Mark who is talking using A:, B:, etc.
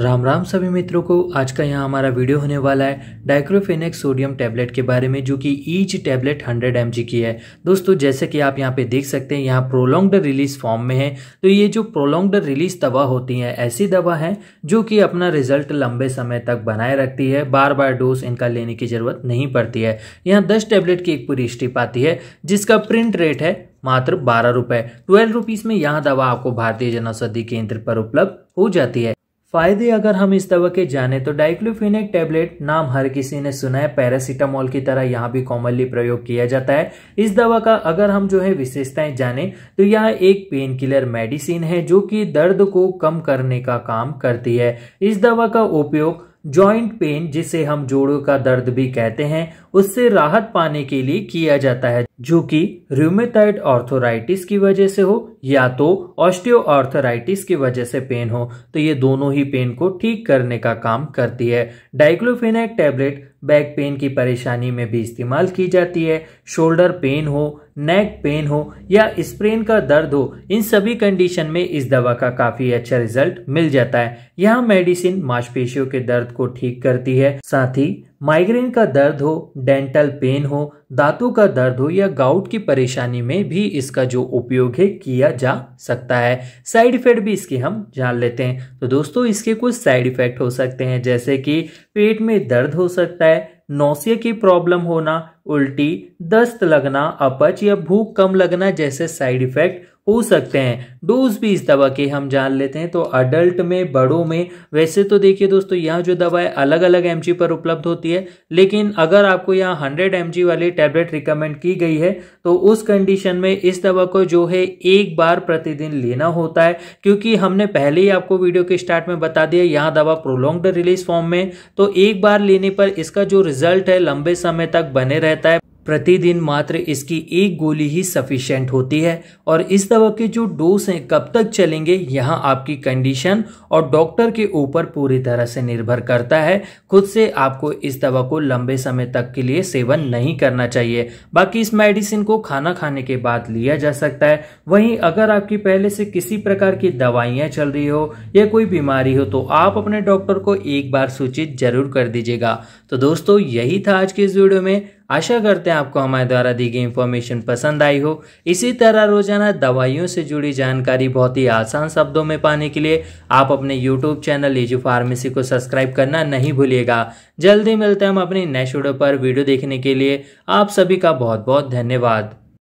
A: राम राम सभी मित्रों को आज का यहाँ हमारा वीडियो होने वाला है डाइक्रोफेनेक्स सोडियम टैबलेट के बारे में जो कि ईच टैबलेट 100 एम की है दोस्तों जैसे कि आप यहाँ पे देख सकते हैं यहाँ प्रोलोंग्ड रिलीज फॉर्म में है तो ये जो प्रोलोंग्ड रिलीज दवा होती है ऐसी दवा है जो कि अपना रिजल्ट लंबे समय तक बनाए रखती है बार बार डोज इनका लेने की जरूरत नहीं पड़ती है यहाँ दस टैबलेट की एक पूरी स्ट्रिप आती है जिसका प्रिंट रेट है मात्र बारह रुपए ट्वेल्व रुपीज़ में यह दवा आपको भारतीय औषधि केंद्र पर उपलब्ध हो जाती है फायदे अगर हम इस दवा के जाने तो डाइक्लोफिनेक टेबलेट नाम हर किसी ने सुना है पैरासिटामोल की तरह यहाँ भी कॉमनली प्रयोग किया जाता है इस दवा का अगर हम जो है विशेषताएं जाने तो यह एक पेन किलर मेडिसिन है जो कि दर्द को कम करने का काम करती है इस दवा का उपयोग जॉइंट पेन जिसे हम जोड़ों का दर्द भी कहते हैं उससे राहत पाने के लिए किया जाता है जो कि रूमेटाइड ऑर्थोराइटिस की वजह से हो या तो ऑस्टियो ऑर्थोराइटिस की वजह से पेन हो तो ये दोनों ही पेन को ठीक करने का काम करती है डाइक्लोफेनाइट टेबलेट बैक पेन की परेशानी में भी इस्तेमाल की जाती है शोल्डर पेन हो नेक पेन हो या स्प्रेन का दर्द हो इन सभी कंडीशन में इस दवा का काफी अच्छा रिजल्ट मिल जाता है यह मेडिसिन मांसपेशियों के दर्द को ठीक करती है साथ ही माइग्रेन का दर्द हो डेंटल पेन हो दांतों का दर्द हो या गाउट की परेशानी में भी इसका जो उपयोग है किया जा सकता है साइड इफेक्ट भी इसके हम जान लेते हैं तो दोस्तों इसके कुछ साइड इफेक्ट हो सकते हैं जैसे कि पेट में दर्द हो सकता है नौसिया की प्रॉब्लम होना उल्टी दस्त लगना अपच या भूख कम लगना जैसे साइड इफेक्ट हो सकते हैं डोज भी इस दवा के हम जान लेते हैं तो अडल्ट में बड़ों में वैसे तो देखिए दोस्तों यह जो दवा है अलग अलग एम पर उपलब्ध होती है लेकिन अगर आपको यहाँ हंड्रेड एम वाली टैबलेट रिकमेंड की गई है तो उस कंडीशन में इस दवा को जो है एक बार प्रतिदिन लेना होता है क्योंकि हमने पहले ही आपको वीडियो के स्टार्ट में बता दिया यहाँ दवा प्रोलोंग्ड रिलीज फॉर्म में तो एक बार लेने पर इसका जो रिजल्ट है लंबे समय तक बने रहता रहता है प्रतिदिन मात्र इसकी एक गोली ही सफिशेंट होती है और इस दवा के जो डोज हैं कब तक चलेंगे यहाँ आपकी कंडीशन और डॉक्टर के ऊपर पूरी तरह से निर्भर करता है खुद से आपको इस दवा को लंबे समय तक के लिए सेवन नहीं करना चाहिए बाकी इस मेडिसिन को खाना खाने के बाद लिया जा सकता है वहीं अगर आपकी पहले से किसी प्रकार की दवाइयाँ चल रही हो या कोई बीमारी हो तो आप अपने डॉक्टर को एक बार सूचित जरूर कर दीजिएगा तो दोस्तों यही था आज के इस वीडियो में आशा करते हैं आपको हमारे द्वारा दी गई इन्फॉर्मेशन पसंद आई हो इसी तरह रोजाना दवाइयों से जुड़ी जानकारी बहुत ही आसान शब्दों में पाने के लिए आप अपने यूट्यूब चैनल एजू फार्मेसी को सब्सक्राइब करना नहीं भूलिएगा जल्दी मिलते हैं हम अपनी नेक्स्ट वीडियो पर वीडियो देखने के लिए आप सभी का बहुत बहुत धन्यवाद